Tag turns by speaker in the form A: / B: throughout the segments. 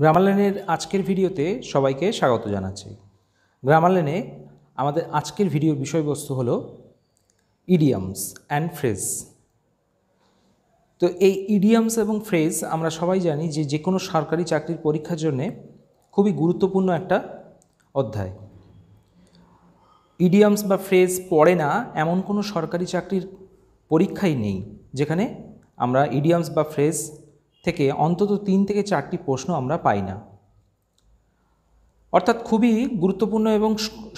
A: গ্রামালেনের আজকের ভিডিওতে সবাইকে স্বাগত জানাচ্ছি গ্রামালেনে আমাদের আজকের ভিডিওর বিষয়বস্তু হলো ইডিয়ামস অ্যান্ড ফ্রেজ তো এই ইডিয়ামস এবং ফ্রেজ আমরা সবাই জানি যে যে কোনো সরকারি চাকরির পরীক্ষার জন্যে খুবই গুরুত্বপূর্ণ একটা অধ্যায় ইডিয়ামস বা ফ্রেজ পড়ে না এমন কোনো সরকারি চাকরির পরীক্ষাই নেই যেখানে আমরা ইডিয়ামস বা ফ্রেজ থেকে অন্তত তিন থেকে চারটি প্রশ্ন আমরা পাই না অর্থাৎ খুবই গুরুত্বপূর্ণ এবং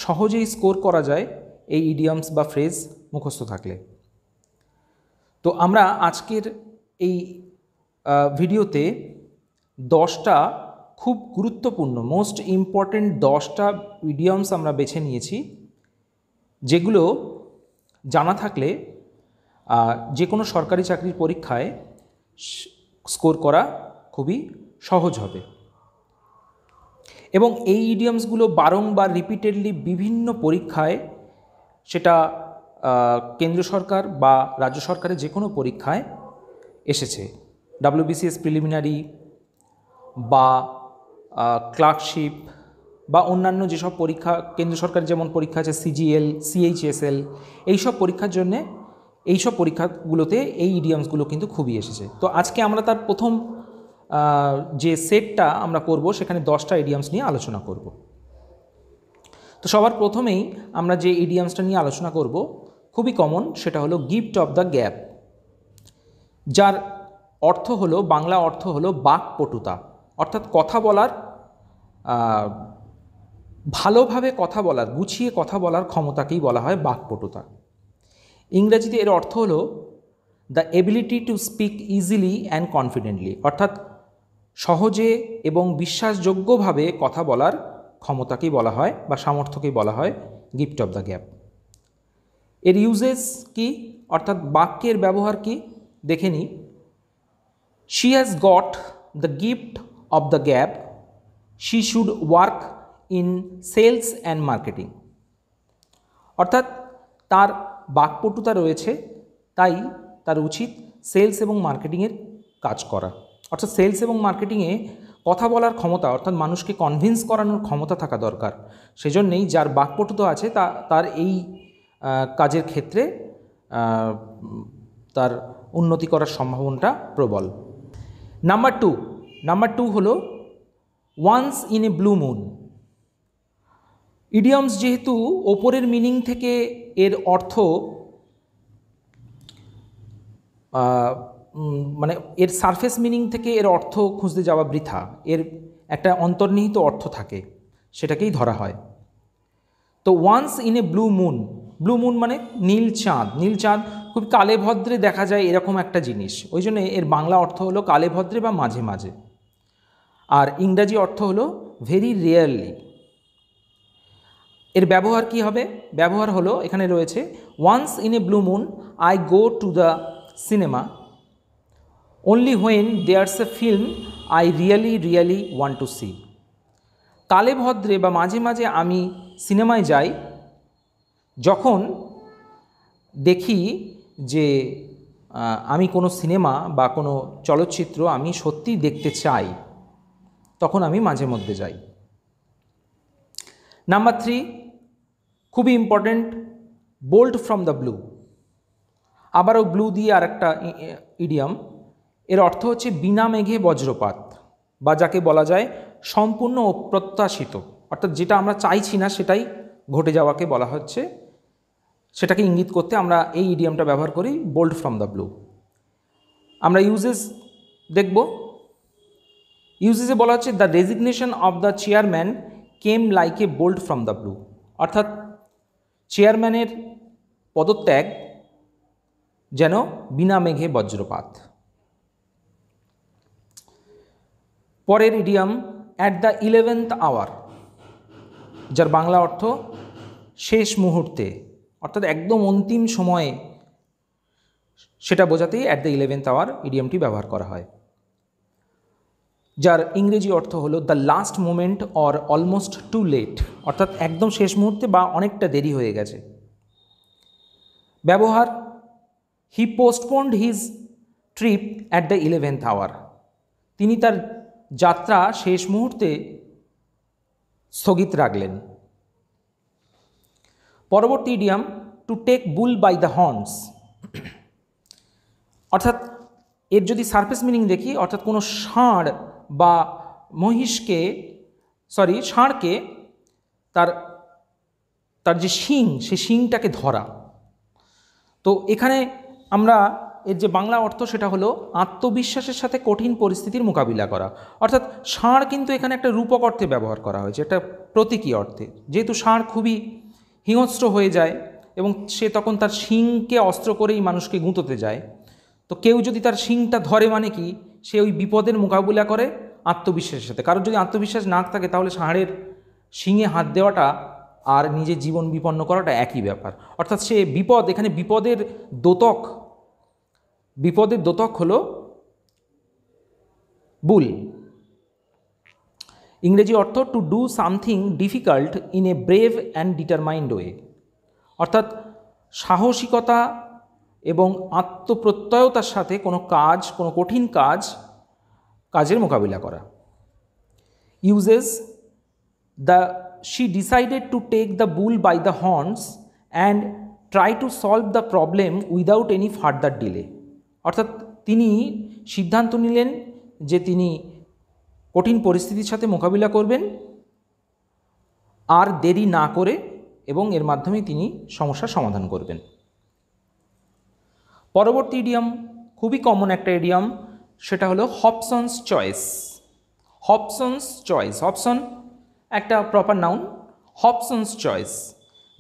A: সহজেই স্কোর করা যায় এই ইডিয়ামস বা ফ্রেজ মুখস্থ থাকলে তো আমরা আজকের এই ভিডিওতে দশটা খুব গুরুত্বপূর্ণ মোস্ট ইম্পর্ট্যান্ট দশটা ইডিয়ামস আমরা বেছে নিয়েছি যেগুলো জানা থাকলে যে কোনো সরকারি চাকরির পরীক্ষায় স্কোর করা খুবই সহজ হবে এবং এই ইডিয়ামসগুলো বারংবার রিপিটেডলি বিভিন্ন পরীক্ষায় সেটা কেন্দ্র সরকার বা রাজ্য সরকারের যে কোনো পরীক্ষায় এসেছে ডাব্লিউবিসিএস প্রিলিমিনারি বা ক্লার্কশিপ বা অন্যান্য যেসব পরীক্ষা কেন্দ্র সরকার যেমন পরীক্ষা আছে সিজিএল সিএইচএসএল এইসব পরীক্ষার জন্যে এইসব পরীক্ষাগুলোতে এই ইডিয়ামসগুলো কিন্তু খুবই এসেছে তো আজকে আমরা তার প্রথম যে সেটটা আমরা করব সেখানে দশটা ইডিয়ামস নিয়ে আলোচনা করব তো সবার প্রথমেই আমরা যে ইডিয়ামসটা নিয়ে আলোচনা করব খুবই কমন সেটা হলো গিফট অফ দ্য গ্যাপ যার অর্থ হলো বাংলা অর্থ হলো বাকপটুতা অর্থাৎ কথা বলার ভালোভাবে কথা বলার গুছিয়ে কথা বলার ক্ষমতাকেই বলা হয় বাকপটুতা ইংরেজিতে এর অর্থ হলো the ability to speak easily and confidently অর্থাৎ সহজে এবং বিশ্বাসযোগ্যভাবে কথা বলার ক্ষমতাকেই বলা হয় বা সামর্থ্যকেই বলা হয় গিফট অফ দ্য গ্যাপ এর ইউজেস কি অর্থাৎ বাক্যের ব্যবহার কি দেখে নিই she has got the gift of the gab she should work in sales and marketing অর্থাৎ তার বাকপটুতা রয়েছে তাই তার উচিত সেলস এবং মার্কেটিংয়ের কাজ করা অর্থাৎ সেলস এবং মার্কেটিংয়ে কথা বলার ক্ষমতা অর্থাৎ মানুষকে কনভিন্স করানোর ক্ষমতা থাকা দরকার সেজন্যেই যার বাকপটুতা আছে তা তার এই কাজের ক্ষেত্রে তার উন্নতি করার সম্ভাবনাটা প্রবল নাম্বার টু নাম্বার টু হলো once in a blue moon idioms যেহেতু ওপরের মিনিং থেকে এর অর্থ মানে এর সারফেস মিনিং থেকে এর অর্থ খুঁজতে যাওয়া বৃথা এর একটা অন্তর্নিহিত অর্থ থাকে সেটাকেই ধরা হয় তো once in a blue moon blue moon মানে নীল চাঁদ নীল চাঁদ খুব কালে ভদ্রে দেখা যায় এরকম একটা জিনিস ওই জন্য এর বাংলা অর্থ হলো কালে ভদ্রে বা মাঝে মাঝে আর ইংরাজি অর্থ হলো ভেরি রেয়ারলি এর ব্যবহার কি হবে ব্যবহার হলো এখানে রয়েছে once in a blue moon I go to the cinema only when there's a film I really really want to see কালে ভদ্রে বা মাঝে মাঝে আমি সিনেমায় যাই যখন দেখি যে আমি কোনো সিনেমা বা কোনো চলচ্চিত্র আমি সত্যি দেখতে চাই তখন আমি মাঝে মধ্যে যাই নাম্বার থ্রি খুবই important bolt from the blue আবারও ব্লু দিয়ে আর একটা ইডিয়াম এর অর্থ হচ্ছে বিনা মেঘে বজ্রপাত বা যাকে বলা যায় সম্পূর্ণ অপ্রত্যাশিত অর্থাৎ যেটা আমরা চাইছি না সেটাই ঘটে যাওয়াকে বলা হচ্ছে সেটাকে ইঙ্গিত করতে আমরা এই ইডিয়ামটা ব্যবহার করি বোল্ড ফ্রম দ্য ব্লু আমরা ইউজেস দেখব ইউজেসে বলা হচ্ছে the designation of the chairman came like a bolt from the blue অর্থাৎ চেয়ারম্যানের পদত্যাগ যেন বিনা মেঘে বজ্রপাত পরের idiom at the eleventh hour যার বাংলা অর্থ শেষ মুহূর্তে অর্থাৎ একদম অন্তিম সময়ে সেটা বোঝাতেই অ্যাট দ্য ইলেভেন্থ আওয়ার ইডিয়ামটি ব্যবহার করা হয় যার ইংরেজি অর্থ হলো the last moment or almost too late অর্থাৎ একদম শেষ মুহূর্তে বা অনেকটা দেরি হয়ে গেছে ব্যবহার he postponed his trip at the eleventh hour তিনি তার যাত্রা শেষ মুহূর্তে স্থগিত রাখলেন পরবর্তী idiom to take bull by the horns অর্থাৎ এর যদি সারফেস মিনিং দেখি অর্থাৎ কোনো ষাঁড় বা মহিষকে সরি ষাঁড়কে তার তার যে শিং সে শিংটাকে ধরা তো এখানে আমরা এর যে বাংলা অর্থ সেটা হলো আত্মবিশ্বাসের সাথে কঠিন পরিস্থিতির মোকাবিলা করা অর্থাৎ ষাঁড় কিন্তু এখানে একটা রূপক অর্থে ব্যবহার করা হয়েছে একটা প্রতীকী অর্থে যেহেতু ষাঁড় খুবই হিংস্র হয়ে যায় এবং সে তখন তার শিংকে অস্ত্র করেই মানুষকে গুঁতোতে যায় তো কেউ যদি তার শিংটা ধরে মানে কি সে ওই বিপদের মোকাবিলা করে আত্মবিশ্বাসের সাথে কারোর যদি আত্মবিশ্বাস না থাকে তাহলে ষাঁড়ের শিঙে হাত দেওয়াটা আর নিজের জীবন বিপন্ন করাটা একই ব্যাপার অর্থাৎ সে বিপদ এখানে বিপদের দোতক বিপদের দোতক হলো বুল ইংরেজি অর্থ to do something difficult in a brave and determined way অর্থাৎ সাহসিকতা এবং আত্মপ্রত্যয়তার সাথে কোনো কাজ কোনো কঠিন কাজ কাজের মোকাবিলা করা uses the she decided to take the bull by the horns and try to solve the problem without any further delay অর্থাৎ তিনি সিদ্ধান্ত নিলেন যে তিনি কঠিন পরিস্থিতির সাথে মোকাবিলা করবেন আর দেরি না করে এবং এর মাধ্যমে তিনি সমস্যার সমাধান করবেন পরবর্তী ইডিয়াম খুবই কমন একটা ইডিয়াম সেটা হলো Hobson's choice Hobson's choice Hobson একটা প্রপার নাউন হপসনস চয়েস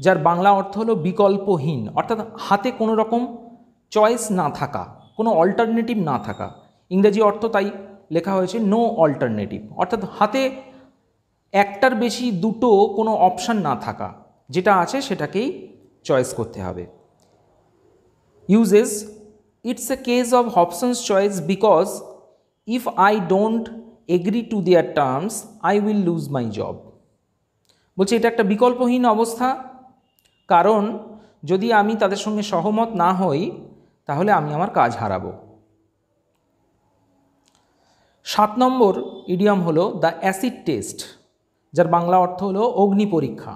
A: যার বাংলা অর্থ হলো বিকল্পহীন অর্থাৎ হাতে কোনো রকম চয়েস না থাকা কোনো অল্টারনেটিভ না থাকা ইংরেজি অর্থ তাই লেখা হয়েছে নো অল্টারনেটিভ অর্থাৎ হাতে একটার বেশি দুটো কোনো অপশান না থাকা যেটা আছে সেটাকেই চয়েস করতে হবে uses it's a case of Hobson's choice because if I don't agree to their terms I will lose my job বলছে এটা একটা বিকল্পহীন অবস্থা কারণ যদি আমি তাদের সঙ্গে সহমত না হই তাহলে আমি আমার কাজ হারাবো সাত নম্বর ইডিয়াম হলো দ্য অ্যাসিড টেস্ট যার বাংলা অর্থ হলো অগ্নি পরীক্ষা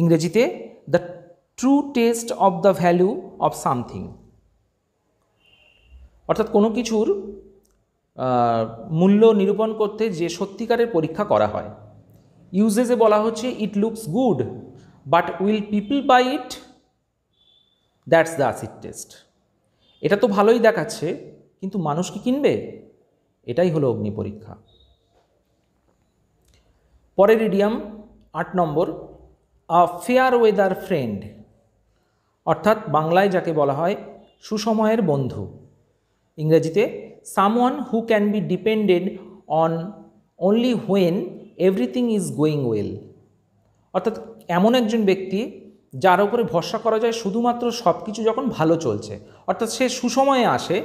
A: ইংরেজিতে the true test of the value of something অর্থাৎ কোনো কিছুর মূল্য নিরূপণ করতে যে সত্যিকারের পরীক্ষা করা হয় ইউজেজে বলা হচ্ছে it looks good but will people buy it that's the acid test এটা তো ভালোই দেখাচ্ছে কিন্তু মানুষ কি কিনবে এটাই হলো অগ্নি পরীক্ষা পরের ইডিয়াম আট number a fair weather friend অর্থাৎ বাংলায় যাকে বলা হয় সুসময়ের বন্ধু ইংরেজিতে someone who can be depended on only when everything is going well অর্থাৎ এমন একজন ব্যক্তি যার উপরে ভরসা করা যায় শুধুমাত্র সব কিছু যখন ভালো চলছে অর্থাৎ সে সুসময়ে আসে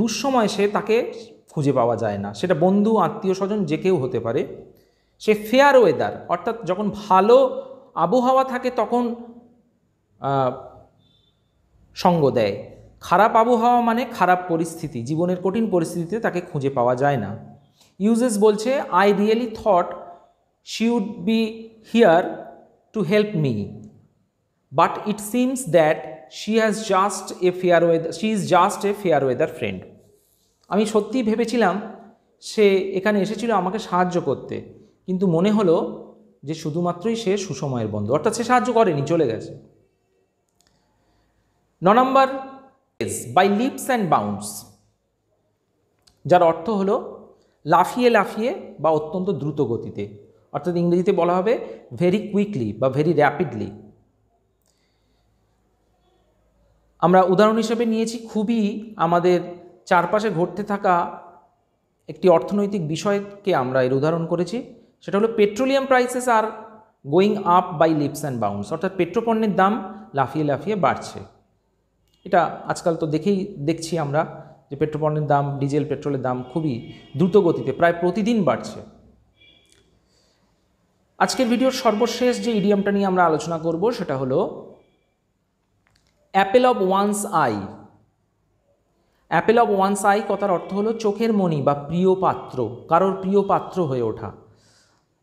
A: দুঃসময়ে সে তাকে খুঁজে পাওয়া যায় না সেটা বন্ধু আত্মীয় স্বজন যে কেউ হতে পারে সে ফেয়ার ওয়েদার অর্থাৎ যখন ভালো আবহাওয়া থাকে তখন সঙ্গ দেয় খারাপ আবহাওয়া মানে খারাপ পরিস্থিতি জীবনের কঠিন পরিস্থিতিতে তাকে খুঁজে পাওয়া যায় না ইউজেস বলছে I really thought she would be here to help me but it seems that she has just a fair weather she is just a fair weather friend আমি সত্যিই ভেবেছিলাম সে এখানে এসেছিল আমাকে সাহায্য করতে কিন্তু মনে হলো যে শুধুমাত্রই সে সুসময়ের বন্ধু অর্থাৎ সে সাহায্য করেনি চলে গেছে নয় number is by leaps and bounds যার অর্থ হলো লাফিয়ে লাফিয়ে বা অত্যন্ত দ্রুত গতিতে অর্থাৎ ইংরেজিতে বলা হবে ভেরি কুইকলি বা ভেরি র্যাপিডলি আমরা উদাহরণ হিসেবে নিয়েছি খুবই আমাদের চারপাশে ঘটতে থাকা একটি অর্থনৈতিক বিষয়কে আমরা এর উদাহরণ করেছি সেটা হলো petroleum prices are going up by leaps and bounds অর্থাৎ পেট্রোপণ্যের দাম লাফিয়ে লাফিয়ে বাড়ছে এটা আজকাল তো দেখেই দেখছি আমরা যে পেট্রোপণ্যের দাম ডিজেল পেট্রোলের দাম খুবই দ্রুত গতিতে প্রায় প্রতিদিন বাড়ছে আজকের ভিডিওর সর্বশেষ যে ইডিয়ামটা নিয়ে আমরা আলোচনা করব সেটা হলো apple of one's eye apple of one's eye কথার অর্থ হলো চোখের মণি বা প্রিয় পাত্র কারোর প্রিয় পাত্র হয়ে ওঠা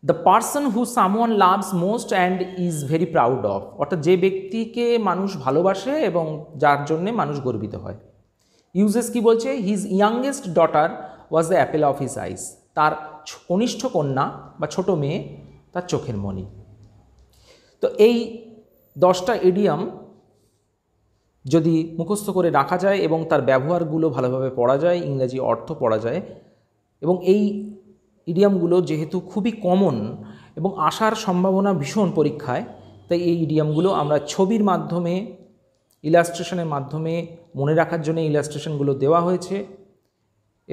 A: the person who someone loves most and is very proud of অর্থাৎ যে ব্যক্তিকে মানুষ ভালোবাসে এবং যার জন্যে মানুষ গর্বিত হয় ইউজেস কি বলছে his youngest daughter was the apple of his eyes তার কনিষ্ঠ কন্যা বা ছোট মেয়ে তার চোখের মণি তো এই দশটা এডিয়াম যদি মুখস্থ করে রাখা যায় এবং তার ব্যবহারগুলো ভালোভাবে পড়া যায় ইংরাজি অর্থ পড়া যায় এবং এই ইডিয়ামগুলো যেহেতু খুবই কমন এবং আসার সম্ভাবনা ভীষণ পরীক্ষায় তাই এই ইডিয়ামগুলো আমরা ছবির মাধ্যমে ইলাস্ট্রেশনের মাধ্যমে মনে রাখার জন্য ইলাস্ট্রেশনগুলো দেওয়া হয়েছে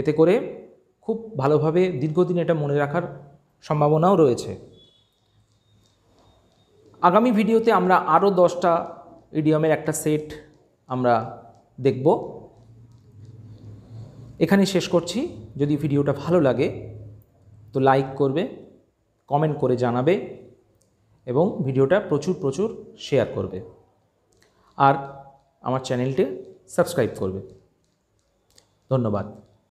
A: এতে করে খুব ভালোভাবে দীর্ঘদিন এটা মনে রাখার সম্ভাবনাও রয়েছে আগামী ভিডিওতে আমরা আরও দশটা ইডিয়ামের একটা সেট আমরা দেখব এখানে শেষ করছি যদি ভিডিওটা ভালো লাগে তো লাইক করবে কমেন্ট করে জানাবে এবং ভিডিওটা প্রচুর প্রচুর শেয়ার করবে আর আমার চ্যানেলটি সাবস্ক্রাইব করবে ধন্যবাদ